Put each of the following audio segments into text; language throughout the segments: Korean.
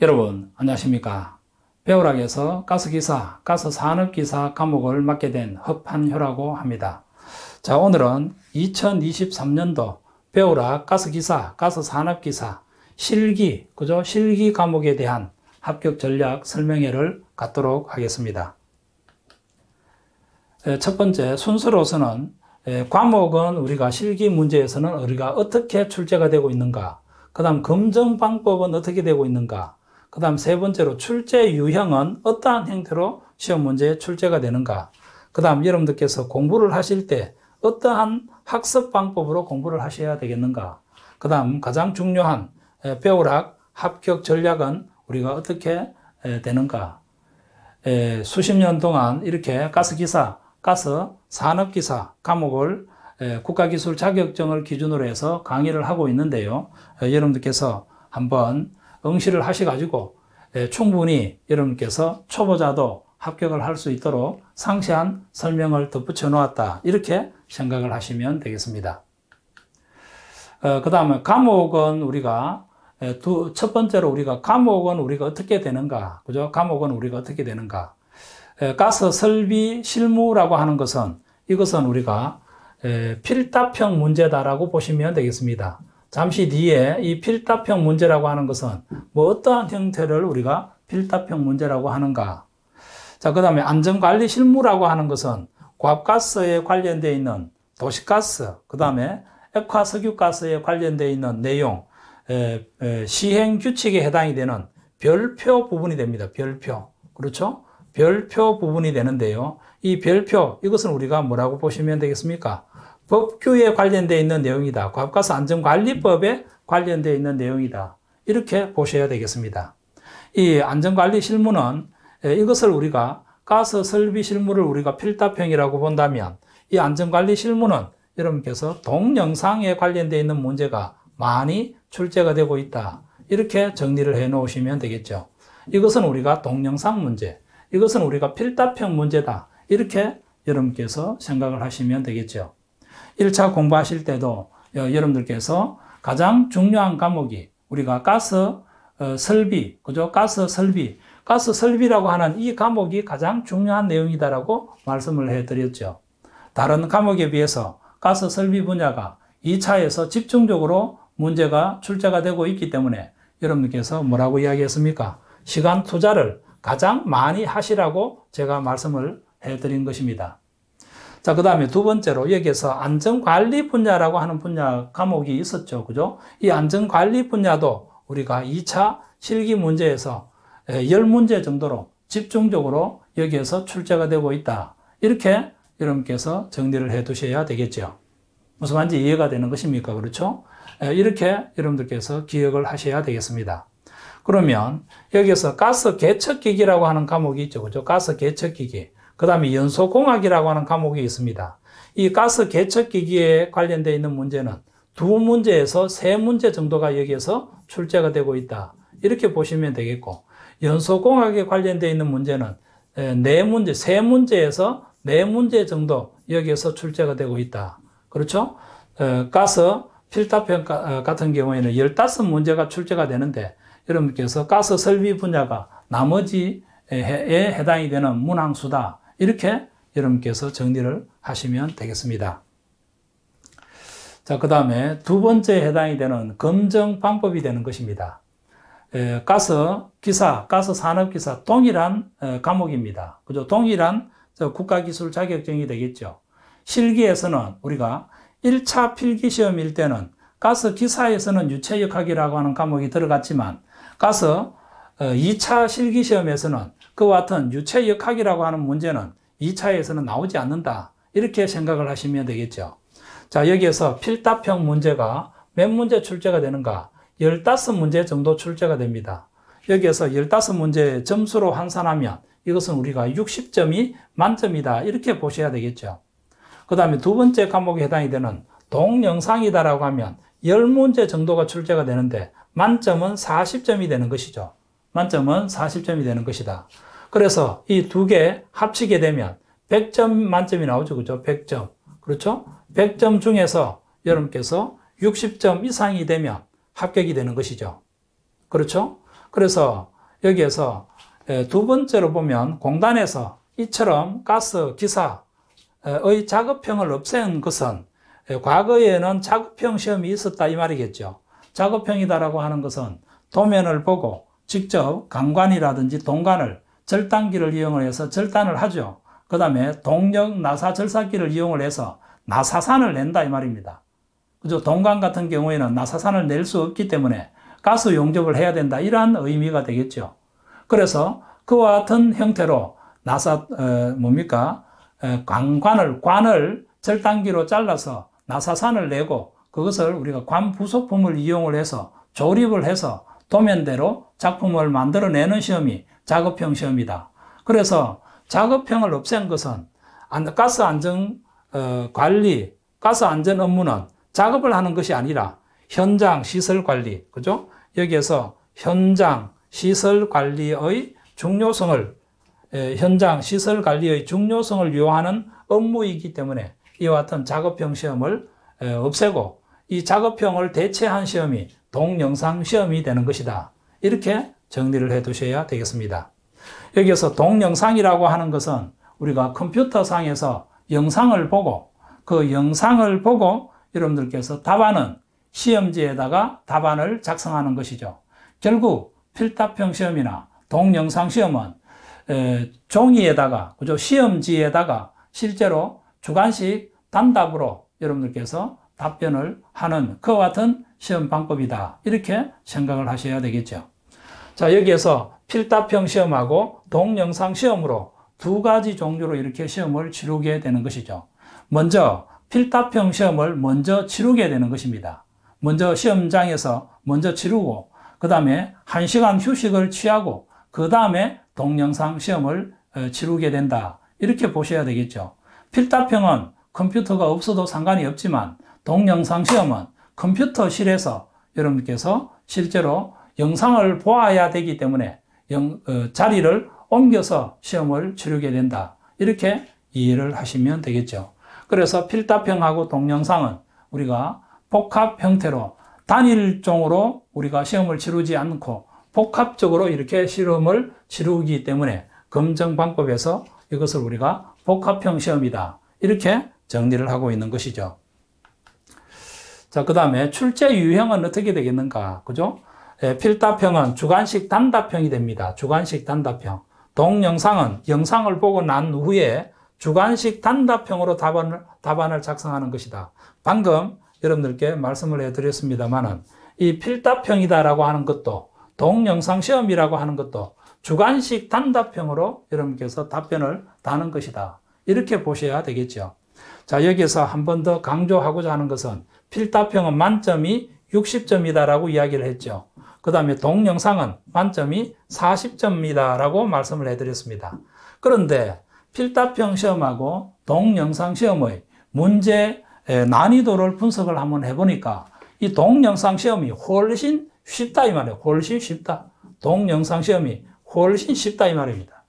여러분 안녕하십니까 배우락에서 가스기사, 가스산업기사 과목을 맡게 된 허판효라고 합니다 자 오늘은 2023년도 배우락 가스기사, 가스산업기사 실기, 그죠? 실기 과목에 대한 합격 전략 설명회를 갖도록 하겠습니다 첫 번째 순서로서는 과목은 우리가 실기 문제에서는 우리가 어떻게 출제가 되고 있는가 그 다음 검증 방법은 어떻게 되고 있는가 그 다음 세 번째로 출제 유형은 어떠한 형태로 시험 문제에 출제가 되는가. 그 다음 여러분들께서 공부를 하실 때 어떠한 학습 방법으로 공부를 하셔야 되겠는가. 그 다음 가장 중요한 배우락 합격 전략은 우리가 어떻게 되는가. 수십 년 동안 이렇게 가스기사, 가스 산업기사 과목을 국가기술 자격증을 기준으로 해서 강의를 하고 있는데요. 여러분들께서 한번 응시를 하셔가지고 예, 충분히 여러분께서 초보자도 합격을 할 수 있도록 상세한 설명을 덧붙여 놓았다. 이렇게 생각을 하시면 되겠습니다. 어, 그 다음에 감옥은 우리가 예, 두, 첫 번째로 우리가 감옥은 우리가 어떻게 되는가. 그죠? 감옥은 우리가 어떻게 되는가. 에, 예, 가스 설비 실무라고 하는 것은 이것은 우리가 에, 필답형 문제다라고 보시면 되겠습니다. 잠시 뒤에 이 필답형 문제라고 하는 것은 뭐 어떠한 형태를 우리가 필답형 문제라고 하는가. 자, 그 다음에 안전관리 실무라고 하는 것은 과학가스에 관련되어 있는 도시가스, 그 다음에 액화 석유가스에 관련되어 있는 내용, 에, 에, 시행 규칙에 해당이 되는 별표 부분이 됩니다. 별표. 그렇죠? 별표 부분이 되는데요. 이 별표, 이것은 우리가 뭐라고 보시면 되겠습니까? 법규에 관련되어 있는 내용이다. 과학가스 안전관리법에 관련되어 있는 내용이다. 이렇게 보셔야 되겠습니다. 이 안전관리 실무는 이것을 우리가 가스 설비 실무를 우리가 필답형이라고 본다면 이 안전관리 실무는 여러분께서 동영상에 관련되어 있는 문제가 많이 출제가 되고 있다. 이렇게 정리를 해 놓으시면 되겠죠. 이것은 우리가 동영상 문제, 이것은 우리가 필답형 문제다. 이렇게 여러분께서 생각을 하시면 되겠죠. 1차 공부하실 때도 어, 여러분들께서 가장 중요한 과목이 우리가 가스 어, 설비, 그죠? 가스 설비, 가스 설비라고 하는 이 과목이 가장 중요한 내용이다라고 말씀을 해드렸죠. 다른 과목에 비해서 가스 설비 분야가 2차에서 집중적으로 문제가 출제가 되고 있기 때문에 여러분께서 들 뭐라고 이야기했습니까? 시간 투자를 가장 많이 하시라고 제가 말씀을 해드린 것입니다. 자, 그 다음에 두 번째로 여기에서 안전관리 분야라고 하는 분야 과목이 있었죠. 그죠? 이 안전관리 분야도 우리가 2차 실기 문제에서 10문제 정도로 집중적으로 여기에서 출제가 되고 있다. 이렇게 여러분께서 정리를 해 두셔야 되겠죠. 무슨 말인지 이해가 되는 것입니까? 그렇죠? 이렇게 여러분들께서 기억을 하셔야 되겠습니다. 그러면 여기에서 가스 개척기기라고 하는 과목이 있죠. 그죠? 가스 개척기기. 그 다음에 연소공학이라고 하는 과목이 있습니다. 이 가스 개척기기에 관련되어 있는 문제는 두 문제에서 세 문제 정도가 여기에서 출제가 되고 있다. 이렇게 보시면 되겠고, 연소공학에 관련되어 있는 문제는 네 문제, 세 문제에서 네 문제 정도 여기에서 출제가 되고 있다. 그렇죠? 가스 필터편 어, 같은 경우에는 15문제가 출제가 되는데, 여러분께서 가스 설비 분야가 나머지 에 해당이 되는 문항수다. 이렇게 여러분께서 정리를 하시면 되겠습니다. 자, 그 다음에 두 번째 해당이 되는 검증 방법이 되는 것입니다. 에, 가스 기사, 가스 산업 기사 동일한 에, 과목입니다. 그죠? 동일한 국가기술 자격증이 되겠죠. 실기에서는 우리가 1차 필기 시험일 때는 가스 기사에서는 유체역학이라고 하는 과목이 들어갔지만 가스 2차 어, 실기 시험에서는 그와 같은 유체 역학이라고 하는 문제는 2차에서는 나오지 않는다. 이렇게 생각을 하시면 되겠죠. 자, 여기에서 필답형 문제가 몇 문제 출제가 되는가? 15문제 정도 출제가 됩니다. 여기에서 15문제 점수로 환산하면 이것은 우리가 60점이 만점이다. 이렇게 보셔야 되겠죠. 그 다음에 두 번째 과목에 해당이 되는 동영상이다라고 하면 10문제 정도가 출제가 되는데 만점은 40점이 되는 것이죠. 만점은 40점이 되는 것이다. 그래서 이 두 개 합치게 되면 100점 만점이 나오죠. 그죠? 100점. 그렇죠? 100점 중에서 여러분께서 60점 이상이 되면 합격이 되는 것이죠. 그렇죠? 그래서 여기에서 두 번째로 보면 공단에서 이처럼 가스 기사의 작업형을 없앤 것은 과거에는 작업형 시험이 있었다 이 말이겠죠. 작업형이다라고 하는 것은 도면을 보고 직접 강관이라든지 동관을 절단기를 이용해서 절단을 하죠. 그 다음에 동력 나사 절삭기를 이용을 해서 나사산을 낸다 이 말입니다. 그죠? 동강 같은 경우에는 나사산을 낼 수 없기 때문에 가스 용접을 해야 된다 이러한 의미가 되겠죠. 그래서 그와 같은 형태로 나사 에, 어, 뭡니까 에, 관관을 관을 절단기로 잘라서 나사산을 내고 그것을 우리가 관 부속품을 이용을 해서 조립을 해서 도면대로 작품을 만들어내는 시험이 작업형 시험이다. 그래서 작업형을 없앤 것은 가스 안전 어, 관리, 가스 안전 업무는 작업을 하는 것이 아니라 현장 시설 관리, 그죠? 여기에서 현장 시설 관리의 중요성을 현장 시설 관리의 중요성을 요하는 업무이기 때문에 이와 같은 작업형 시험을 없애고 이 작업형을 대체한 시험이 동영상 시험이 되는 것이다. 이렇게 정리를 해 두셔야 되겠습니다. 여기서 동영상이라고 하는 것은 우리가 컴퓨터상에서 영상을 보고 그 영상을 보고 여러분들께서 답안은 시험지에다가 답안을 작성하는 것이죠. 결국 필답형 시험이나 동영상 시험은 종이에다가 그죠 시험지에다가 실제로 주관식 단답으로 여러분들께서 답변을 하는 그와 같은 시험 방법이다 이렇게 생각을 하셔야 되겠죠. 자, 여기에서 필답형 시험하고 동영상 시험으로 두 가지 종류로 이렇게 시험을 치르게 되는 것이죠. 먼저 필답형 시험을 먼저 치르게 되는 것입니다. 먼저 시험장에서 먼저 치르고 그 다음에 1시간 휴식을 취하고 그 다음에 동영상 시험을 어, 치르게 된다. 이렇게 보셔야 되겠죠. 필답형은 컴퓨터가 없어도 상관이 없지만 동영상 시험은 컴퓨터실에서 여러분께서 실제로 영상을 보아야 되기 때문에 영, 어, 자리를 옮겨서 시험을 치르게 된다. 이렇게 이해를 하시면 되겠죠. 그래서 필답형하고 동영상은 우리가 복합 형태로 단일종으로 우리가 시험을 치르지 않고 복합적으로 이렇게 실험을 치르기 때문에 검정 방법에서 이것을 우리가 복합형 시험이다. 이렇게 정리를 하고 있는 것이죠. 자, 그 다음에 출제 유형은 어떻게 되겠는가? 그죠? 예, 필답형은 주관식 단답형이 됩니다. 주관식 단답형. 동영상은 영상을 보고 난 후에 주관식 단답형으로 답안을, 답안을 작성하는 것이다. 방금 여러분들께 말씀을 해드렸습니다만은 이 필답형이다라고 하는 것도 동영상 시험이라고 하는 것도 주관식 단답형으로 여러분께서 답변을 다는 것이다. 이렇게 보셔야 되겠죠. 자, 여기서한 번 더 강조하고자 하는 것은 필답형은 만점이 60점이다라고 이야기를 했죠. 그 다음에 동영상은 만점이 4 0점이다 라고 말씀을 해드렸습니다. 그런데 필답형 시험하고 동영상 시험의 문제 난이도를 분석을 한번 해보니까 이 동영상 시험이 훨씬 쉽다 이 말이에요. 훨씬 쉽다. 동영상 시험이 훨씬 쉽다 이 말입니다.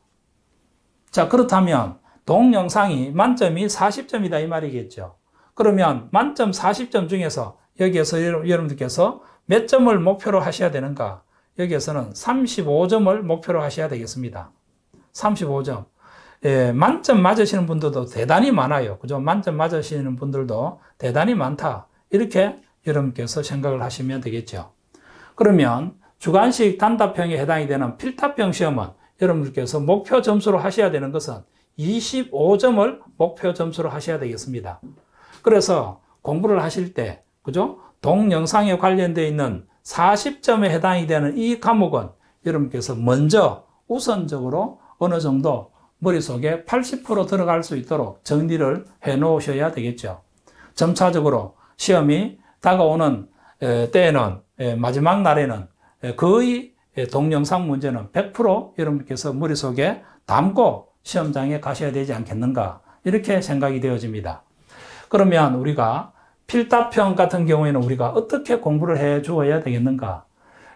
자 그렇다면 동영상이 만점이 40점이다 이 말이겠죠. 그러면 만점 40점 중에서 여기에서 여러분들께서 몇 점을 목표로 하셔야 되는가? 여기에서는 35점을 목표로 하셔야 되겠습니다. 35점. 예, 만점 맞으시는 분들도 대단히 많아요. 그죠? 만점 맞으시는 분들도 대단히 많다. 이렇게 여러분께서 생각을 하시면 되겠죠. 그러면 주관식 단답형에 해당이 되는 필답형 시험은 여러분께서 목표 점수로 하셔야 되는 것은 25점을 목표 점수로 하셔야 되겠습니다. 그래서 공부를 하실 때, 그죠? 동영상에 관련되어 있는 40점에 해당이 되는 이 과목은 여러분께서 먼저 우선적으로 어느 정도 머릿속에 80% 들어갈 수 있도록 정리를 해 놓으셔야 되겠죠. 점차적으로 시험이 다가오는 때에는 마지막 날에는 거의 동영상 문제는 100% 여러분께서 머릿속에 담고 시험장에 가셔야 되지 않겠는가 이렇게 생각이 되어집니다. 그러면 우리가 필답형 같은 경우에는 우리가 어떻게 공부를 해 주어야 되겠는가?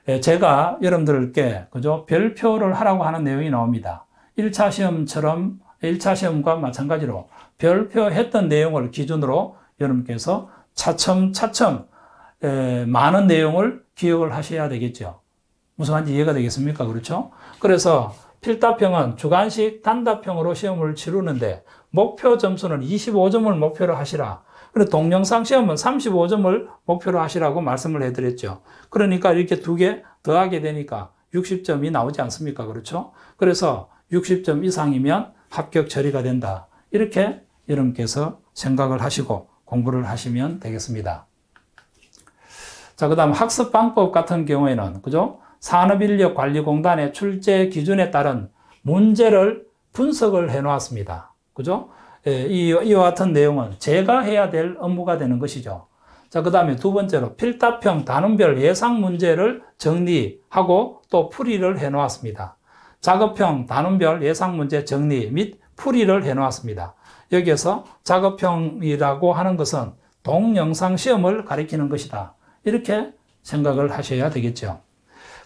예, 제가 여러분들께 그죠? 별표를 하라고 하는 내용이 나옵니다. 1차 시험처럼 1차 시험과 마찬가지로 별표했던 내용을 기준으로 여러분께서 차츰 차츰 예, 많은 내용을 기억을 하셔야 되겠죠. 무슨 말인지 이해가 되겠습니까? 그렇죠? 그래서 필답형은 주관식 단답형으로 시험을 치르는데 목표 점수는 25점을 목표로 하시라. 그리고 동영상 시험은 35점을 목표로 하시라고 말씀을 해드렸죠. 그러니까 이렇게 두 개 더하게 되니까 60점이 나오지 않습니까? 그렇죠? 그래서 60점 이상이면 합격 처리가 된다. 이렇게 여러분께서 생각을 하시고 공부를 하시면 되겠습니다. 자, 그 다음 학습 방법 같은 경우에는, 그죠? 산업인력관리공단의 출제 기준에 따른 문제를 분석을 해 놓았습니다. 그죠? 예, 이와 같은 내용은 제가 해야 될 업무가 되는 것이죠. 자, 그 다음에 두 번째로 필답형 단원별 예상 문제를 정리하고 또 풀이를 해 놓았습니다. 작업형 단원별 예상 문제 정리 및 풀이를 해 놓았습니다. 여기에서 작업형이라고 하는 것은 동영상 시험을 가리키는 것이다. 이렇게 생각을 하셔야 되겠죠.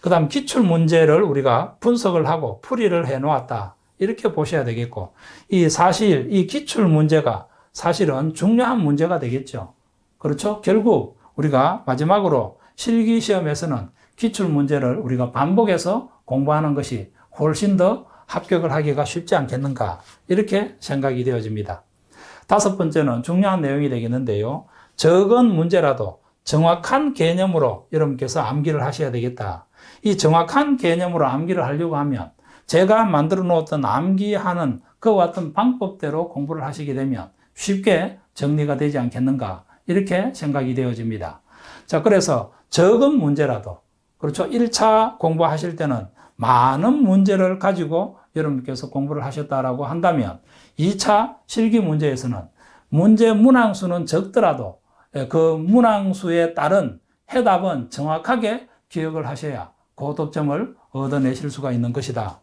그 다음 기출 문제를 우리가 분석을 하고 풀이를 해 놓았다. 이렇게 보셔야 되겠고, 이 사실, 이 기출 문제가 사실은 중요한 문제가 되겠죠. 그렇죠? 결국 우리가 마지막으로 실기 시험에서는 기출 문제를 우리가 반복해서 공부하는 것이 훨씬 더 합격을 하기가 쉽지 않겠는가 이렇게 생각이 되어집니다. 다섯 번째는 중요한 내용이 되겠는데요. 적은 문제라도 정확한 개념으로 여러분께서 암기를 하셔야 되겠다. 이 정확한 개념으로 암기를 하려고 하면 제가 만들어 놓았던 암기하는 그와 같은 방법대로 공부를 하시게 되면 쉽게 정리가 되지 않겠는가 이렇게 생각이 되어집니다. 자, 그래서 적은 문제라도 그렇죠. 1차 공부하실 때는 많은 문제를 가지고 여러분께서 공부를 하셨다라고 한다면 2차 실기 문제에서는 문제 문항수는 적더라도 예, 그 문항수에 따른 해답은 정확하게 기억을 하셔야 고득점을 얻어내실 수가 있는 것이다.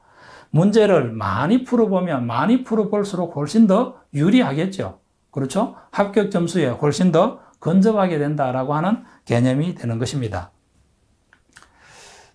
문제를 많이 풀어보면 많이 풀어볼수록 훨씬 더 유리하겠죠. 그렇죠? 합격 점수에 훨씬 더 근접하게 된다라고 하는 개념이 되는 것입니다.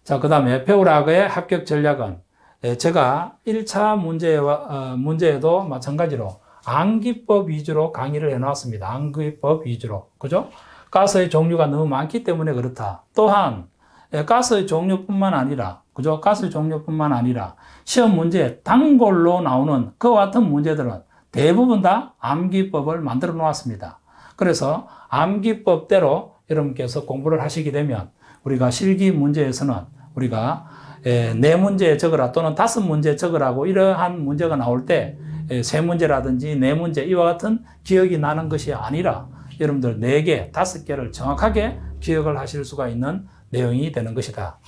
자, 그 다음에 배우락의 라 합격 전략은 예, 제가 1차 문제와, 어, 문제에도 마찬가지로 암기법 위주로 강의를 해놨습니다. 암기법 위주로. 그죠? 가스의 종류가 너무 많기 때문에 그렇다. 또한 예, 가스의 종류뿐만 아니라 그죠? 가스 종류뿐만 아니라 시험 문제 단골로 나오는 그와 같은 문제들은 대부분 다 암기법을 만들어 놓았습니다. 그래서 암기법대로 여러분께서 공부를 하시게 되면 우리가 실기 문제에서는 우리가 네 문제 적으라 또는 다섯 문제 적으라고 이러한 문제가 나올 때 세 문제라든지 네 문제 이와 같은 기억이 나는 것이 아니라 여러분들 네 개, 다섯 개를 정확하게 기억을 하실 수가 있는 내용이 되는 것이다.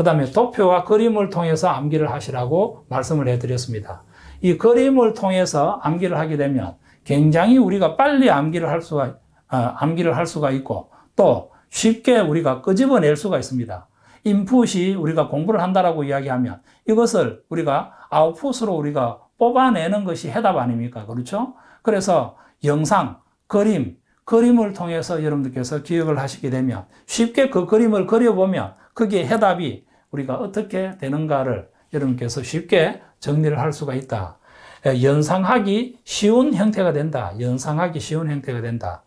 그 다음에 도표와 그림을 통해서 암기를 하시라고 말씀을 해드렸습니다. 이 그림을 통해서 암기를 하게 되면 굉장히 우리가 빨리 암기를 할 수가, 아, 암기를 할 수가 있고 또 쉽게 우리가 끄집어낼 수가 있습니다. 인풋이 우리가 공부를 한다라고 이야기하면 이것을 우리가 아웃풋으로 우리가 뽑아내는 것이 해답 아닙니까? 그렇죠? 그래서 영상, 그림, 그림을 통해서 여러분들께서 기억을 하시게 되면 쉽게 그 그림을 그려보면 그게 해답이 우리가 어떻게 되는가를 여러분께서 쉽게 정리를 할 수가 있다. 예, 연상하기 쉬운 형태가 된다. 연상하기 쉬운 형태가 된다.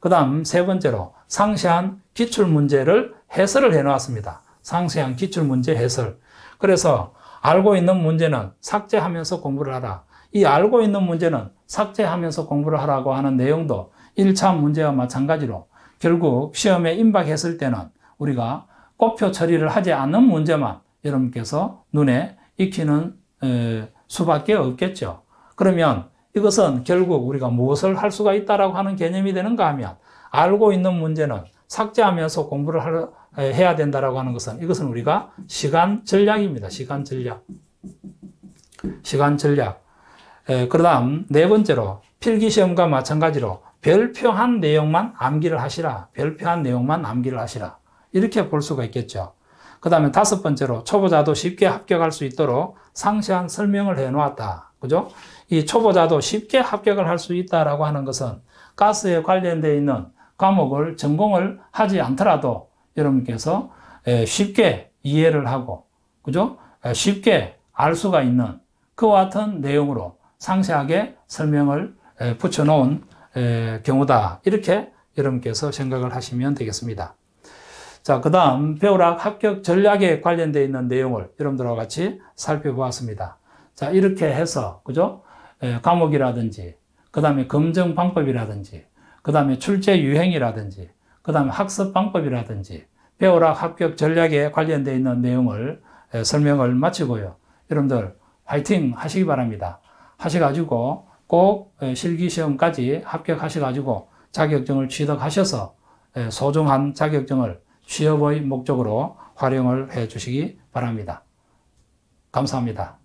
그 다음 세 번째로 상세한 기출문제를 해설을 해 놓았습니다. 상세한 기출문제 해설. 그래서 알고 있는 문제는 삭제하면서 공부를 하라. 이 알고 있는 문제는 삭제하면서 공부를 하라고 하는 내용도 1차 문제와 마찬가지로 결국 시험에 임박했을 때는 우리가 꽃표 처리를 하지 않는 문제만 여러분께서 눈에 익히는 수밖에 없겠죠. 그러면 이것은 결국 우리가 무엇을 할 수가 있다라고 하는 개념이 되는가 하면 알고 있는 문제는 삭제하면서 공부를 해야 된다라고 하는 것은 이것은 우리가 시간 전략입니다. 시간 전략. 시간 전략. 그다음 네 번째로 필기 시험과 마찬가지로 별표한 내용만 암기를 하시라. 별표한 내용만 암기를 하시라. 이렇게 볼 수가 있겠죠. 그 다음에 다섯 번째로 초보자도 쉽게 합격할 수 있도록 상세한 설명을 해 놓았다. 그죠? 이 초보자도 쉽게 합격을 할 수 있다라고 하는 것은 가스에 관련되어 있는 과목을 전공을 하지 않더라도 여러분께서 쉽게 이해를 하고, 그죠? 쉽게 알 수가 있는 그와 같은 내용으로 상세하게 설명을 붙여놓은 경우다. 이렇게 여러분께서 생각을 하시면 되겠습니다. 자, 그 다음 배우락 합격 전략에 관련되어 있는 내용을 여러분들과 같이 살펴보았습니다. 자, 이렇게 해서, 그죠? 에, 예, 과목이라든지, 그 다음에 검증 방법이라든지, 그 다음에 출제 유행이라든지, 그 다음에 학습 방법이라든지, 배우락 합격 전략에 관련되어 있는 내용을 에, 예, 설명을 마치고요. 여러분들, 화이팅 하시기 바랍니다. 하셔가지고 꼭 예, 실기시험까지 합격하셔가지고 자격증을 취득하셔서 소중한 자격증을 취업의 목적으로 활용을 해 주시기 바랍니다. 감사합니다.